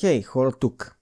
Хей, хора тук!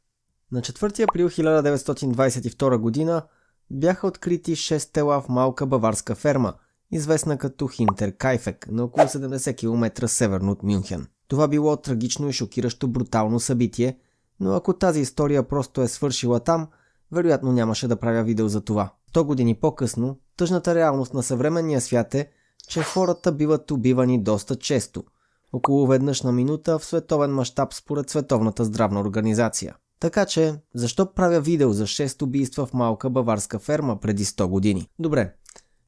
На 4 април 1922 година бяха открити 6 тела в малка баварска ферма, известна като Хинтер Кайфек на около 70 км северно от Мюнхен. Това било трагично и шокиращо брутално събитие, но ако тази история просто е свършила там, вероятно нямаше да правя видео за това. 100 години по-късно, тъжната реалност на съвременния свят е, че хората биват убивани доста често – около веднъж на минута в световен мащаб според Световната здравна организация. Така че, защо правя видео за 6 убийства в малка баварска ферма преди 100 години? Добре,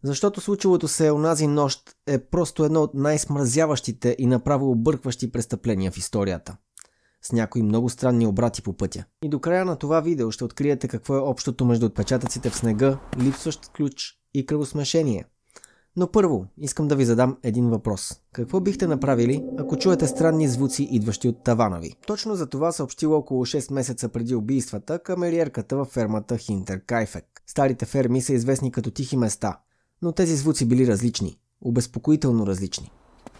защото случилото се унази нощ е просто едно от най-смразяващите и направо объркващи престъпления в историята. С някои много странни обрати по пътя. И до края на това видео ще откриете какво е общото между отпечатъците в снега, липсващ ключ и кръвосмешение – но първо, искам да ви задам един въпрос. Какво бихте направили, ако чуете странни звуци, идващи от тавана ви? Точно за това съобщила около 6 месеца преди убийствата камериерката във фермата Хинтер Кайфек. Старите ферми са известни като тихи места, но тези звуци били различни, обезпокоително различни.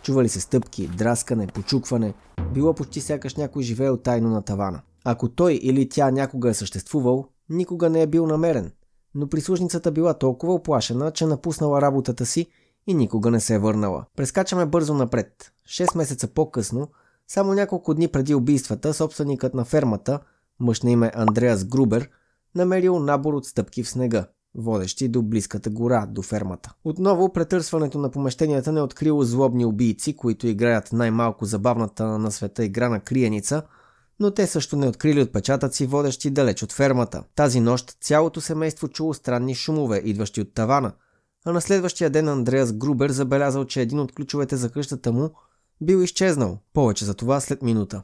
Чували се стъпки, драскане, почукване, било почти сякаш някой живеел тайно на тавана. Ако той или тя някога е съществувал, никога не е бил намерен, но прислужницата била толкова оплашена, че напуснала работата си и никога не се е върнала. Прескачаме бързо напред. Шест месеца по-късно, само няколко дни преди убийствата, собственикът на фермата, мъж на име Андреас Грубер, намерил набор от стъпки в снега, водещи до близката гора, до фермата. Отново претърсването на помещенията не е открило злобни убийци, които играят най-малко забавната на света игра на криеница – но те също не открили отпечатъци, водещи далеч от фермата. Тази нощ цялото семейство чуло странни шумове, идващи от тавана, а на следващия ден Андреас Грубер забелязал, че един от ключовете за къщата му бил изчезнал, повече за това след минута.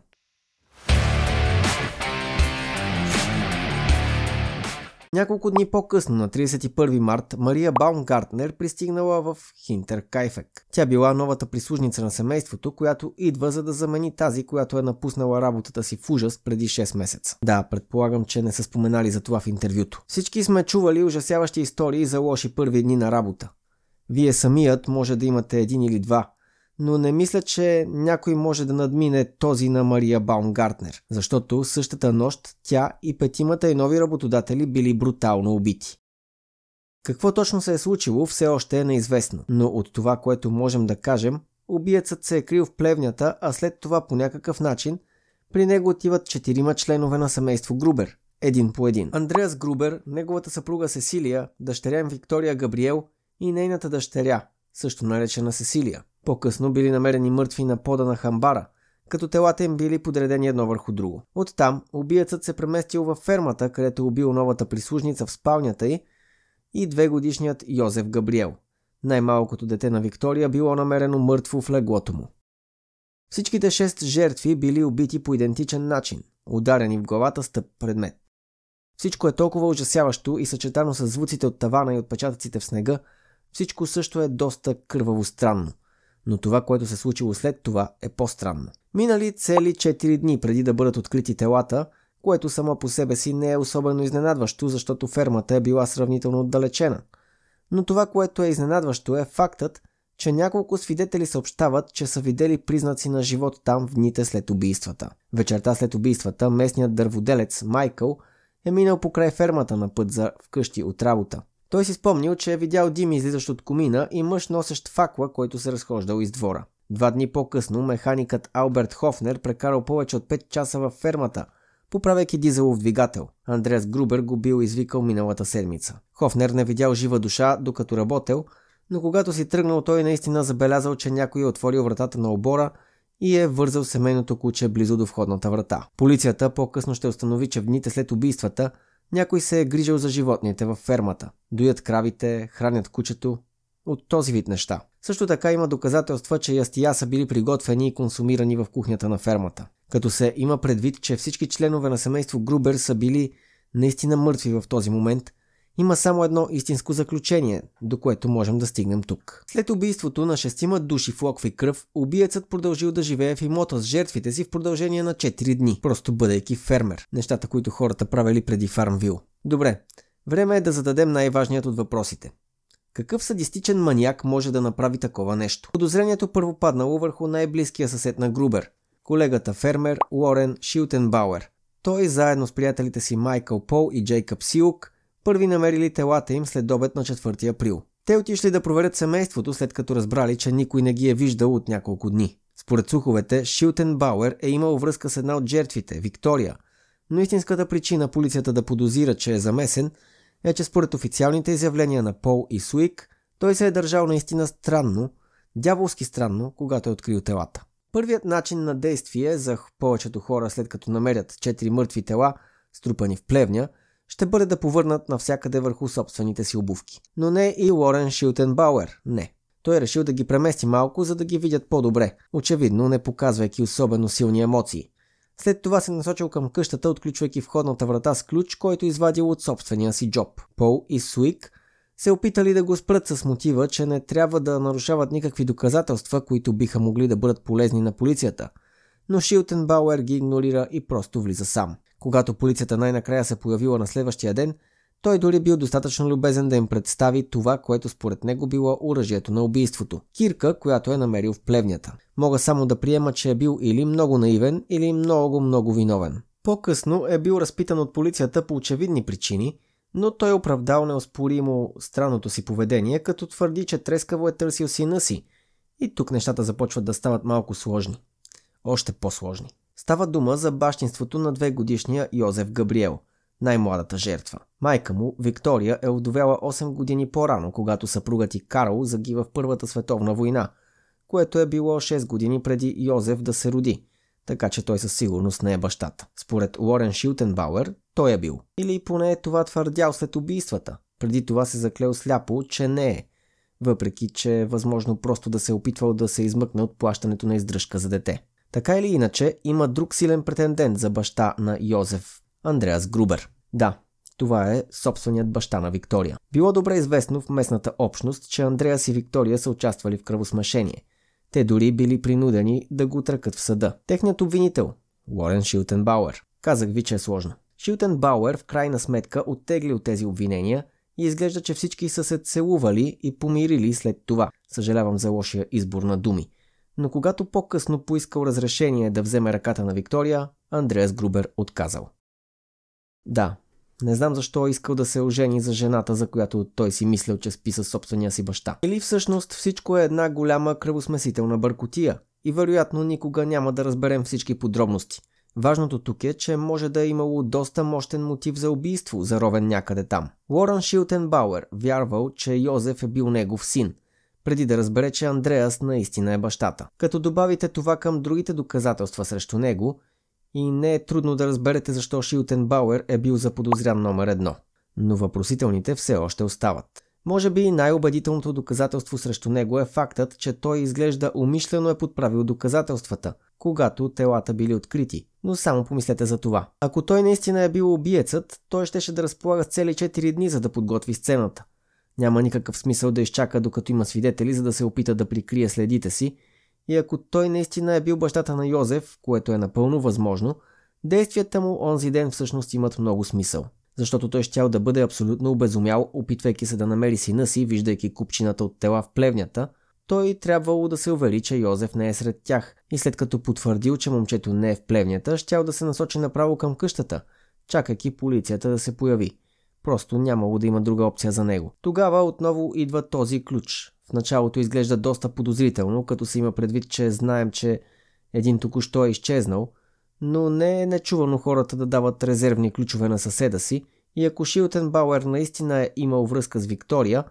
Няколко дни по-късно, на 31 март, Мария Баумгартнер пристигнала в Хинтер Кайфек. Тя била новата прислужница на семейството, която идва за да замени тази, която е напуснала работата си в ужас преди 6 месеца. Да, предполагам, че не са споменали за това в интервюто. Всички сме чували ужасяващи истории за лоши първи дни на работа. Вие самият може да имате един или два – но не мисля, че някой може да надмине този на Мария Баунгартнер, защото същата нощ тя и петимата и нови работодатели били брутално убити. Какво точно се е случило все още е неизвестно, но от това, което можем да кажем, убиецът се е крил в плевнята, а след това по някакъв начин при него отиват четирима членове на семейство Грубер, един по един. Андреас Грубер, неговата съпруга Сесилия, дъщеря им Виктория Габриел и нейната дъщеря, също наречена Сесилия. По-късно били намерени мъртви на пода на хамбара, като телата им били подредени едно върху друго. Оттам убиецът се преместил във фермата, където убил новата прислужница в спалнята й и две годишният Йозеф Габриел. Най-малкото дете на Виктория било намерено мъртво в леглото му. Всичките шест жертви били убити по идентичен начин, ударени в главата с тъп предмет. Всичко е толкова ужасяващо и съчетано с звуците от тавана и отпечатъците в снега, всичко също е доста кърваво странно – но това, което се случило след това, е по-странно. Минали цели 4 дни преди да бъдат открити телата, което само по себе си не е особено изненадващо, защото фермата е била сравнително отдалечена. Но това, което е изненадващо е фактът, че няколко свидетели съобщават, че са видели признаци на живот там в дните след убийствата. Вечерта след убийствата местният дърводелец Майкъл е минал покрай фермата на път за вкъщи от работа. Той си спомнил, че е видял дим излизащ от комина и мъж носещ факла, който се разхождал из двора. Два дни по-късно механикът Алберт Хофнер прекарал повече от 5 часа във фермата, поправяйки дизелов двигател. Андреас Грубер го бил извикал миналата седмица. Хофнер не видял жива душа, докато работел, но когато си тръгнал, той наистина забелязал, че някой е отворил вратата на обора и е вързал семейното куче близо до входната врата. Полицията по-късно ще установи, че в дните след убийствата – някой се е грижал за животните във фермата. Доят кравите, хранят кучето. От този вид неща. Също така има доказателства, че ястия са били приготвени и консумирани в кухнята на фермата. Като се има предвид, че всички членове на семейство Грубер са били наистина мъртви в този момент – има само едно истинско заключение, до което можем да стигнем тук. След убийството на шестима души в локви кръв, убиецът продължил да живее в имота с жертвите си в продължение на 4 дни, просто бъдейки фермер. Нещата, които хората правили преди Фармвил. Добре, време е да зададем най-важният от въпросите. Какъв садистичен маньяк може да направи такова нещо? Подозрението първо паднало върху най-близкия съсед на Грубер, колегата фермер Уорен Шилтенбауер. Той заедно с приятелите си Майкъл Пол и Джейкъб Силк първи намерили телата им след обед на 4 април. Те отишли да проверят семейството, след като разбрали, че никой не ги е виждал от няколко дни. Според суховете, Шилтен Бауер е имал връзка с една от жертвите, Виктория. Но истинската причина полицията да подозира, че е замесен, е, че според официалните изявления на Пол и Суик, той се е държал наистина странно, дяволски странно, когато е открил телата. Първият начин на действие за повечето хора, след като намерят 4 мъртви тела, струпани в плевня – ще бъде да повърнат навсякъде върху собствените си обувки. Но не и Лорен Шилтенбауер, не. Той е решил да ги премести малко, за да ги видят по-добре, очевидно не показвайки особено силни емоции. След това се насочил към къщата, отключвайки входната врата с ключ, който извадил от собствения си джоб. Пол и Суик се опитали да го спрат с мотива, че не трябва да нарушават никакви доказателства, които биха могли да бъдат полезни на полицията – но Шилтенбауер ги игнорира и просто влиза сам. Когато полицията най-накрая се появила на следващия ден, той дори бил достатъчно любезен да им представи това, което според него било оръжието на убийството – кирка, която е намерил в плевнята. Мога само да приема, че е бил или много наивен, или много-много виновен. По-късно е бил разпитан от полицията по очевидни причини, но той оправдал неоспоримо странното си поведение, като твърди, че трескаво е търсил сина си. И тук нещата започват да стават малко сложни още по-сложни. Става дума за бащинството на две годишния Йозеф Габриел, най-младата жертва. Майка му, Виктория, е удовяла 8 години по-рано, когато съпругът и Карл загива в Първата световна война, което е било 6 години преди Йозеф да се роди, така че той със сигурност не е бащата. Според Лорен Шилтенбауер, той е бил. Или поне е това твърдял след убийствата. Преди това се заклел сляпо, че не е. Въпреки, че е възможно просто да се е опитвал да се измъкне от плащането на издръжка за дете. Така или иначе, има друг силен претендент за баща на Йозеф – Андреас Грубер. Да, това е собственият баща на Виктория. Било добре известно в местната общност, че Андреас и Виктория са участвали в кръвосмешение. Те дори били принудени да го тръкат в съда. Техният обвинител – Лорен Шилтенбауер. Казах ви, че е сложно. Шилтенбауер в крайна сметка оттегли от тези обвинения и изглежда, че всички са се целували и помирили след това. Съжалявам за лошия избор на думи – но когато по-късно поискал разрешение да вземе ръката на Виктория, Андреас Грубер отказал. Да, не знам защо е искал да се ожени за жената, за която той си мислил, че спи със собствения си баща. Или всъщност всичко е една голяма кръвосмесителна бъркотия и вероятно никога няма да разберем всички подробности. Важното тук е, че може да е имало доста мощен мотив за убийство, заровен някъде там. Уорън Шилтенбауер вярвал, че Йозеф е бил негов син – преди да разбере, че Андреас наистина е бащата. Като добавите това към другите доказателства срещу него, и не е трудно да разберете защо Шилтен Бауер е бил заподозрян номер едно. Но въпросителните все още остават. Може би най-убедителното доказателство срещу него е фактът, че той изглежда умишлено е подправил доказателствата, когато телата били открити. Но само помислете за това. Ако той наистина е бил убиецът, той щеше да разполага с цели 4 дни, за да подготви сцената. Няма никакъв смисъл да изчака докато има свидетели, за да се опита да прикрие следите си. И ако той наистина е бил бащата на Йозеф, което е напълно възможно, действията му онзи ден всъщност имат много смисъл. Защото той щял да бъде абсолютно обезумял, опитвайки се да намери сина си, виждайки купчината от тела в плевнята, той трябвало да се увери, че Йозеф не е сред тях и след като потвърдил, че момчето не е в плевнята, щял да се насочи направо към къщата, чакайки полицията да се появи – Просто нямало да има друга опция за него. Тогава отново идва този ключ. В началото изглежда доста подозрително, като се има предвид, че знаем, че един току-що е изчезнал, но не е нечувано хората да дават резервни ключове на съседа си и ако Шилтенбауер наистина е имал връзка с Виктория,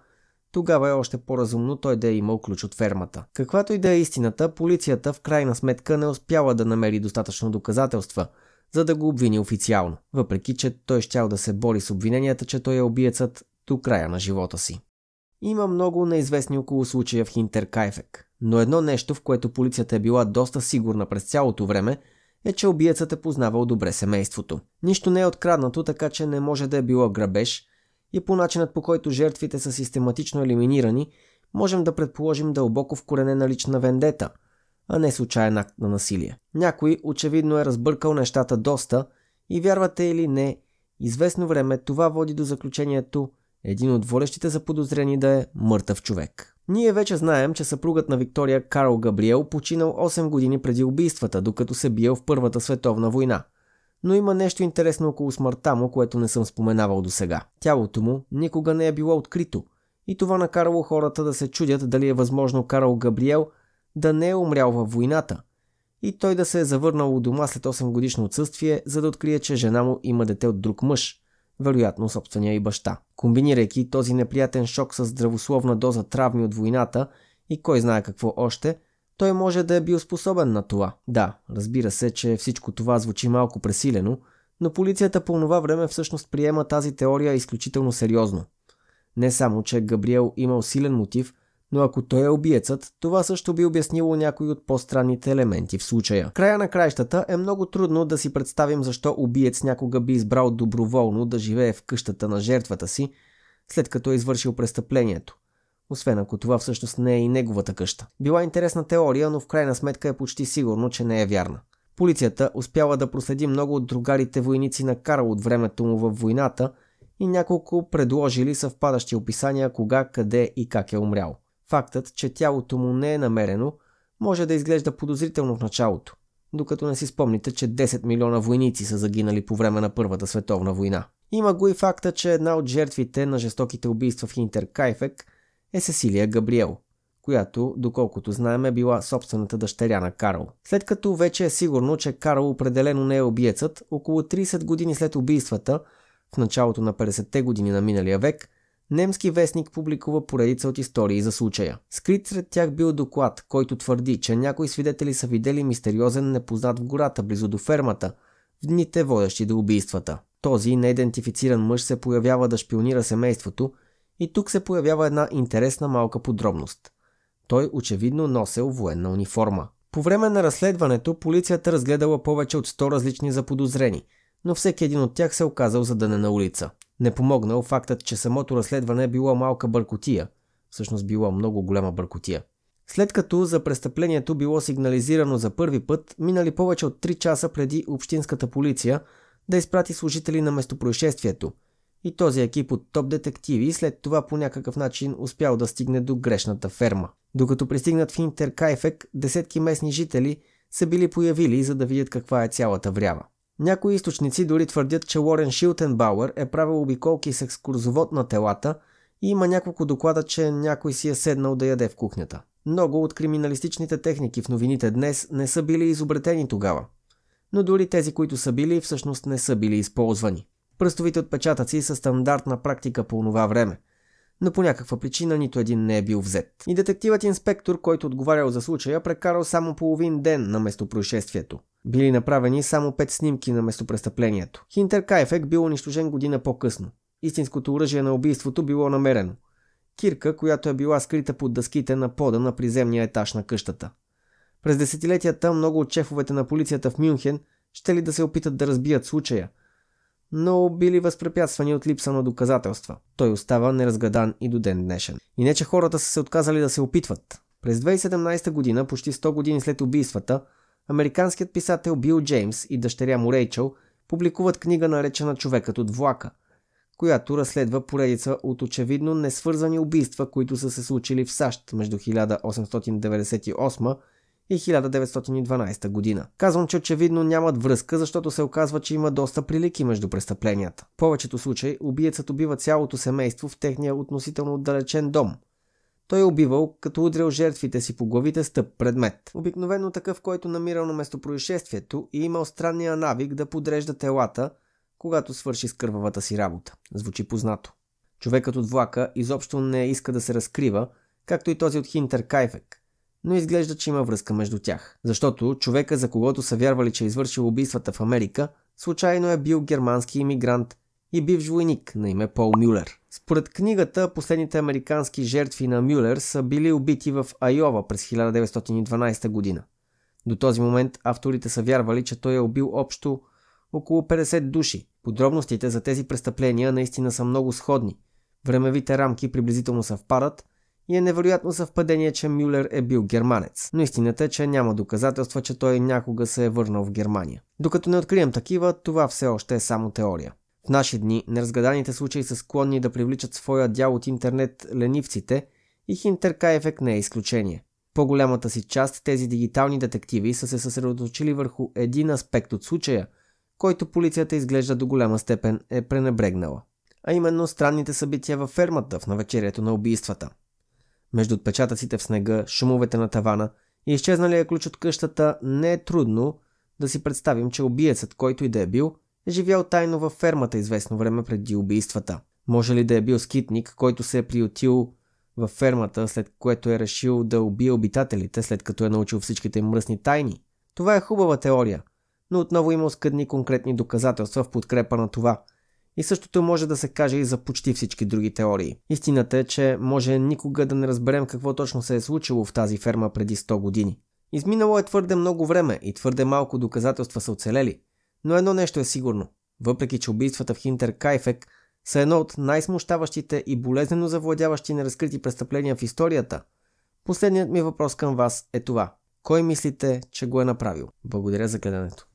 тогава е още по-разумно той да е имал ключ от фермата. Каквато и да е истината, полицията в крайна сметка не успяла да намери достатъчно доказателства – за да го обвини официално, въпреки че той е щял да се бори с обвиненията, че той е убиецът до края на живота си. Има много неизвестни около случая в Хинтеркайфек, но едно нещо, в което полицията е била доста сигурна през цялото време, е, че убиецът е познавал добре семейството. Нищо не е откраднато, така че не може да е било грабеж и по начинът по който жертвите са систематично елиминирани, можем да предположим дълбоко вкоренена лична вендета – а не случайен акт на насилие. Някой очевидно е разбъркал нещата доста и вярвате или не, известно време това води до заключението един от водещите за подозрени да е мъртъв човек. Ние вече знаем, че съпругът на Виктория Карл Габриел починал 8 години преди убийствата, докато се бие в Първата световна война. Но има нещо интересно около смъртта му, което не съм споменавал до сега. Тялото му никога не е било открито. И това накарало хората да се чудят дали е възможно Карл Габриел – да не е умрял във войната и той да се е завърнал у дома след 8 годишно отсъствие, за да открие, че жена му има дете от друг мъж, вероятно собствения и баща. Комбинирайки този неприятен шок с здравословна доза травми от войната и кой знае какво още, той може да е бил способен на това. Да, разбира се, че всичко това звучи малко пресилено, но полицията по това време всъщност приема тази теория изключително сериозно. Не само, че Габриел имал силен мотив, но ако той е убиецът, това също би обяснило някои от по-странните елементи в случая. Края на краищата е много трудно да си представим защо убиец някога би избрал доброволно да живее в къщата на жертвата си, след като е извършил престъплението. Освен ако това всъщност не е и неговата къща. Била интересна теория, но в крайна сметка е почти сигурно, че не е вярна. Полицията успяла да проследи много от другарите войници на Карл от времето му във войната и няколко предложили съвпадащи описания кога, къде и как е умрял. Фактът, че тялото му не е намерено, може да изглежда подозрително в началото, докато не си спомните, че 10 милиона войници са загинали по време на Първата световна война. Има го и факта, че една от жертвите на жестоките убийства в Кайфек е Сесилия Габриел, която, доколкото знаем, е била собствената дъщеря на Карл. След като вече е сигурно, че Карл определено не е убиецът, около 30 години след убийствата, в началото на 50-те години на миналия век, Немски вестник публикува поредица от истории за случая. Скрит сред тях бил доклад, който твърди, че някои свидетели са видели мистериозен непознат в гората близо до фермата, в дните водещи до убийствата. Този неидентифициран мъж се появява да шпионира семейството и тук се появява една интересна малка подробност. Той очевидно носел военна униформа. По време на разследването полицията разгледала повече от 100 различни заподозрени – но всеки един от тях се оказал за не на улица. Не помогнал фактът, че самото разследване било малка бъркотия, всъщност било много голяма бъркотия. След като за престъплението било сигнализирано за първи път, минали повече от 3 часа преди общинската полиция да изпрати служители на местопроизшествието. И този екип от топ детективи след това по някакъв начин успял да стигне до грешната ферма. Докато пристигнат в Интеркайфек, десетки местни жители са били появили за да видят каква е цялата врява. Някои източници дори твърдят, че Лорен Шилтенбауер е правил обиколки с екскурзовод на телата и има няколко доклада, че някой си е седнал да яде в кухнята. Много от криминалистичните техники в новините днес не са били изобретени тогава. Но дори тези, които са били, всъщност не са били използвани. Пръстовите отпечатъци са стандартна практика по това време – но по някаква причина нито един не е бил взет. И детективът инспектор, който отговарял за случая, прекарал само половин ден на местопроизшествието. Били направени само пет снимки на местопрестъплението. Хинтер Кайфек бил унищожен година по-късно. Истинското оръжие на убийството било намерено. Кирка, която е била скрита под дъските на пода на приземния етаж на къщата. През десетилетията много от чефовете на полицията в Мюнхен ще ли да се опитат да разбият случая – но били възпрепятствани от липса на доказателства. Той остава неразгадан и до ден днешен. И не че хората са се отказали да се опитват. През 2017 година, почти 100 години след убийствата, американският писател Бил Джеймс и дъщеря му Рейчел публикуват книга наречена Човекът от влака, която разследва поредица от очевидно несвързани убийства, които са се случили в САЩ между 1898 и 1912 година. Казвам, че очевидно нямат връзка, защото се оказва, че има доста прилики между престъпленията. В повечето случаи убиецът убива цялото семейство в техния относително отдалечен дом. Той е убивал, като удрял жертвите си по главите с тъп предмет. Обикновено такъв, който намирал на происшествието и имал странния навик да подрежда телата, когато свърши с кървавата си работа. Звучи познато. Човекът от влака изобщо не иска да се разкрива, както и този от Хинтер Кайфек – но изглежда, че има връзка между тях. Защото човека, за когото са вярвали, че е извършил убийствата в Америка, случайно е бил германски иммигрант и бивш войник на име Пол Мюлер. Според книгата, последните американски жертви на Мюлер са били убити в Айова през 1912 година. До този момент авторите са вярвали, че той е убил общо около 50 души. Подробностите за тези престъпления наистина са много сходни. Времевите рамки приблизително съвпадат, и е невероятно съвпадение, че Мюлер е бил германец, но истината е, че няма доказателства, че той някога се е върнал в Германия. Докато не открием такива, това все още е само теория. В наши дни неразгаданите случаи са склонни да привличат своя дял от интернет ленивците и Хинтерка ефект не е изключение. По-голямата си част тези дигитални детективи са се съсредоточили върху един аспект от случая, който полицията изглежда до голяма степен е пренебрегнала. А именно странните събития във фермата в навечерието на убийствата – между отпечатъците в снега, шумовете на тавана и изчезналия е ключ от къщата не е трудно да си представим, че убиецът, който и да е бил, е живял тайно във фермата известно време преди убийствата. Може ли да е бил скитник, който се е приютил във фермата, след което е решил да убие обитателите, след като е научил всичките им мръсни тайни? Това е хубава теория, но отново има оскъдни конкретни доказателства в подкрепа на това – и същото може да се каже и за почти всички други теории. Истината е, че може никога да не разберем какво точно се е случило в тази ферма преди 100 години. Изминало е твърде много време и твърде малко доказателства са оцелели, но едно нещо е сигурно. Въпреки, че убийствата в Хинтер Кайфек са едно от най-смущаващите и болезнено завладяващи неразкрити престъпления в историята, последният ми въпрос към вас е това. Кой мислите, че го е направил? Благодаря за гледането.